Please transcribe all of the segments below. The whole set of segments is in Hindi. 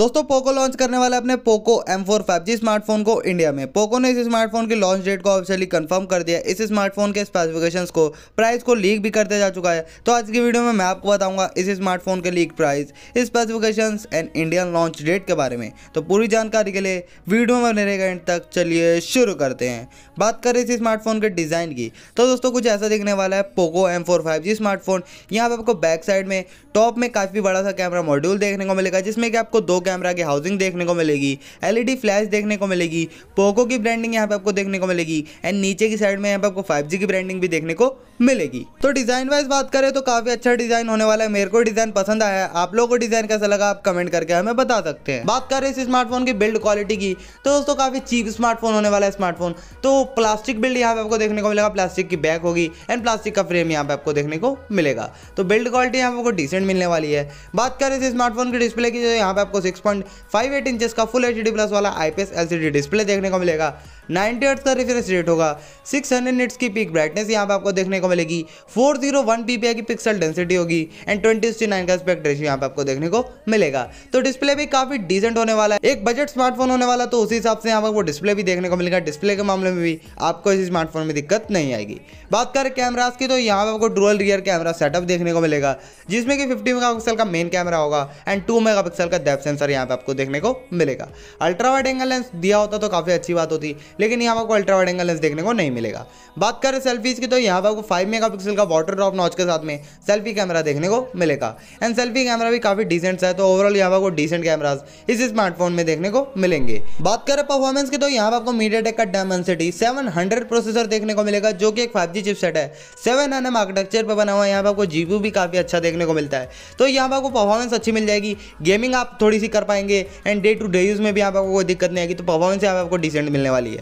दोस्तों पोको लॉन्च करने वाले अपने Poco M four five G smartphone को इंडिया में पोको ने इस स्मार्टफोन की लॉन्च डेट को ऑफिशियली कंफर्म कर दिया इस स्मार्टफोन के स्पेसिफिकेशंस को प्राइस को लीक भी करते जा चुका है तो आज की वीडियो में मैं आपको बताऊंगा इस स्मार्टफोन के leak price specifications and Indian launch date के बारे में तो पूरी जानकारी के लिए वीडियो में बने रहेगा एंड तक चलिए शुरू करते हैं बात करें इस स्मार्टफोन के डिज़ाइन की तो दोस्तों कुछ ऐसा दिखने वाला है Poco M four five G smartphone यहाँ पर आपको बैक साइड में टॉप में काफ़ी बड़ा सा कैमरा मॉड्यूल देखने को मिलेगा जिसमें कि आपको दो कैमरा की हाउसिंग देखने को मिलेगी एलईडी फ्लैश e देखने को मिलेगी पोको की ब्रांडिंग यहाँ पे आपको देखने को मिलेगी एंड नीचे की साइड में यहाँ पे आपको फाइव की ब्रांडिंग भी देखने को मिलेगी तो डिजाइन वाइज बात करें तो काफी अच्छा डिजाइन होने वाला है मेरे को डिजाइन पसंद आया आप लोगों को डिजाइन कैसा लगा आप कमेंट करके हमें बता सकते हैं बात करें इस स्मार्टफोन की बिल्ड क्वालिटी की तो दोस्तों काफी चीप स्मार्टफोन होने वाला है स्मार्टफोन तो प्लास्टिक बिल्ड यहाँ पे आपको देखने को मिलेगा प्लास्टिक की बैक होगी एंड प्लास्टिक का फ्रेम यहाँ पे आपको देखने को मिलेगा तो बिल्ड क्वालिटी यहाँ पे डिसेंट मिलने वाली है बात करें इस स्मार्टफोन की डिस्प्ले की जो यहाँ पे आपको six point five eight inches का फुल एच डी प्लस वाला आईपीएस एलसीडी डिस्प्ले देखने को मिलेगा नाइन्टी हर्ट्स का रिफ्रेश रेट होगा सिक्स हंड्रेड निट्स की पिक ब्राइटनेस यहाँ पर आपको देखने को मिलेगी फोर जीरो वन पी की पिक्सल डेंसिटी होगी एंड ट्वेंटी नाइन का स्पेक्ट रेशियो यहाँ पर आपको देखने को मिलेगा तो डिस्प्ले भी काफी डिसेंट होने वाला है एक बजट स्मार्टफोन होने वाला तो उसी हिसाब से यहाँ पर वो डिस्प्ले भी देखने को मिलेगा डिस्प्ले के मामले में भी आपको इस स्मार्टफोन में दिक्कत नहीं आएगी बात करें कैमराज की तो यहाँ पर आपको डुअल रियर कैमरा सेटअप देखने को मिलेगा जिसमें कि मेगा पिक्सल का मेन कैमरा होगा एंड मेगा पिक्सल का डेप सेंसर यहाँ पे आपको देखने को मिलेगा अल्ट्रा वाइड एंगल लेंस दिया होता तो काफ़ी अच्छी बात होती लेकिन यहाँ आपको अल्ट्रा वाइड एंगल लेंस देखने को नहीं मिलेगा बात करें सेल्फीज की तो यहाँ पर आपको फाइव मेगा का वाटर ड्रॉप नॉच के साथ में सेल्फी कैमरा देखने को मिलेगा एंड सेल्फी कैमरा भी काफ़ी डिसेंट है तो ओवरऑल यहाँ पर आपको डिसेंट कैमराज इस स्मार्टफोन में देखने को मिलेंगे बात करें परफॉर्मेंस की तो यहाँ पर आपको मीडिया टेक का डायमेंसिटी सेवन हंड्रेड प्रोसेसर देखने को मिलेगा जो कि एक फाइव जी चिपसेट है सेवन एन एम आर्किटेक्चर पर बना हुआ है यहाँ पर आपको जी भी काफ़ी अच्छा देखने को मिलता है तो यहाँ पर आपको परफॉर्मेंस अच्छी मिल जाएगी गेमिंग आप थोड़ी सी कर पाएंगे and day to day use में भी आपको कोई दिक्कत नहीं आएगी तो परफॉर्मेंस यहाँ आपको डिसेंट मिलने वाली है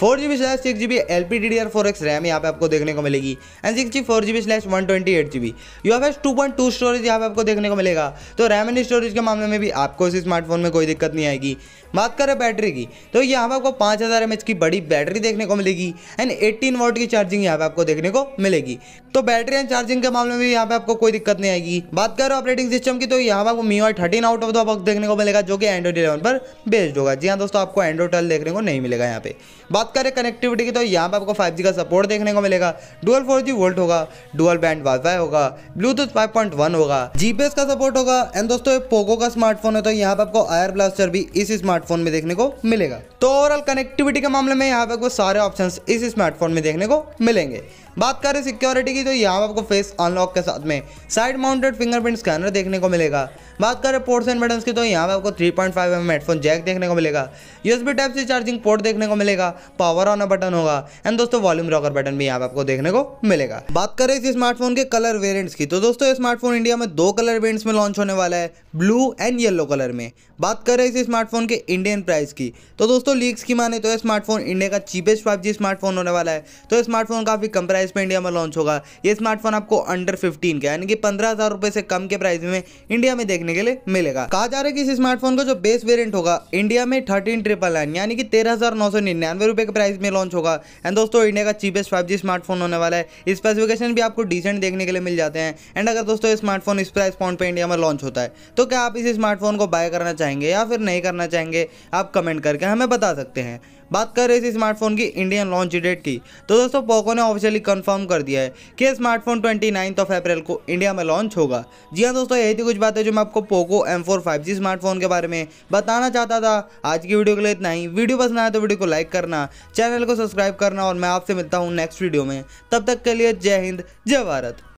four G B slash six G B L P D D R four X RAM यहाँ पे आपको देखने को मिलेगी and six G four G B slash one twenty eight G B U F S two point two storage यहाँ पे आपको देखने को मिलेगा तो रैम एंड स्टोरेज के मामले में भी आपको इस स्मार्टफोन में कोई दिक्कत नहीं आएगी बात करें बैटरी की तो यहाँ पे आपको पाँच हज़ार एम एच की बड़ी बैटरी देखने को मिलेगी एंड एट्टीन वोट की चार्जिंग यहाँ पे आपको देखने को मिलेगी तो बैटरी एंड चार्जिंग के मामले में भी यहाँ पे आपको कोई दिक्कत नहीं आएगी बात करें ऑपरेटिंग सिस्टम की तो यहाँ पर आपको मी और thirteen out of the box देखने को मिलेगा जो कि एंड्रॉइड इलेवन पर बेस्ड होगा जी हाँ दोस्तों आपको एंड्रॉइड ट्वेल्व देखने को नहीं मिलेगा यहाँ पे बात बात करें कनेक्टिविटी की तो यहाँ पर आपको 5G का सपोर्ट देखने को मिलेगा डुअल 4G वोल्ट होगा डुअल बैंड वाईफाई होगा ब्लूटूथ 5.1 होगा जीपीएस का सपोर्ट होगा एंड दोस्तों पोगो का स्मार्टफोन है तो यहाँ पर आपको आयर ब्लास्टर भी इस स्मार्टफोन में देखने को मिलेगा तो ओवरऑल कनेक्टिविटी के मामले में यहाँ पे आपको सारे ऑप्शन इस स्मार्टफोन में देखने को मिलेंगे बात करें सिक्योरिटी की तो यहाँ आपको फेस अनलॉक के साथ में साइड माउंटेड फिंगरप्रिंट स्कैनर देखने को मिलेगा बात करें पोर्ट्स एंड बटन्स की तो यहाँ पे आपको 3.5 पॉइंट mm हेडफोन जैक देखने को मिलेगा USB type C charging port देखने को मिलेगा पावर ऑन बटन होगा एंड दोस्तों वॉल्यूम रॉकर बटन भी यहाँ पे आपको देखने को मिलेगा बात करें इस स्मार्टफोन के कलर वेरियंट्स की तो दोस्तों स्मार्टफोन इंडिया में दो कलर वेरियंट्स में लॉन्च होने वाला है ब्लू एंड येलो कलर में बात करें इस स्मार्टफोन के इंडियन प्राइस की तो दोस्तों लीक्स की माने तो स्मार्टफोन इंडिया का चीपेस्ट फाइव स्मार्टफोन होने वाला है तो स्मार्टफोन काफ़ी कम प्राइस में इंडिया में लॉन्च होगा ये स्मार्टफोन आपको अंडर फिफ्टीन का यानी कि पंद्रह हज़ार रुपये से कम के प्राइस में इंडिया में देखने के लिए मिलेगा कहा जा रहा है कि इस स्मार्टफोन का जो बेस वेरियंट होगा इंडिया में थर्टीन ट्रिपल नाइन यानी कि तेरह हज़ार नौ सौ निन्यानवे रुपये के प्राइस में लॉन्च होगा एंड दोस्तों इंडिया का चीपेस्ट फाइव स्मार्टफोन होने वाला है स्पेसिफिकेशन भी आपको डिसेंट देखने के लिए मिल जाते हैं एंड अगर दोस्तों स्मार्टफोन इस प्राइस पॉइंट पर इंडिया में लॉन्च होता है तो क्या आप इस स्मार्टफोन को बाय करना चाहेंगे या फिर नहीं करना चाहेंगे आप कमेंट करके हमें बता सकते हैं बात कर रहे इस स्मार्टफोन की इंडियन लॉन्च डेट की तो दोस्तों पोको ने ऑफिशियली कंफर्म कर दिया है कि smartphone twenty ninth of April को इंडिया में लॉन्च होगा जी हाँ दोस्तों यही थी कुछ बातें जो मैं आपको Poco M four five G smartphone के बारे में बताना चाहता था आज की वीडियो के लिए इतना ही वीडियो पसंद आया तो वीडियो को लाइक करना चैनल को सब्सक्राइब करना और मैं आपसे मिलता हूँ नेक्स्ट वीडियो में तब तक के लिए जय हिंद जय भारत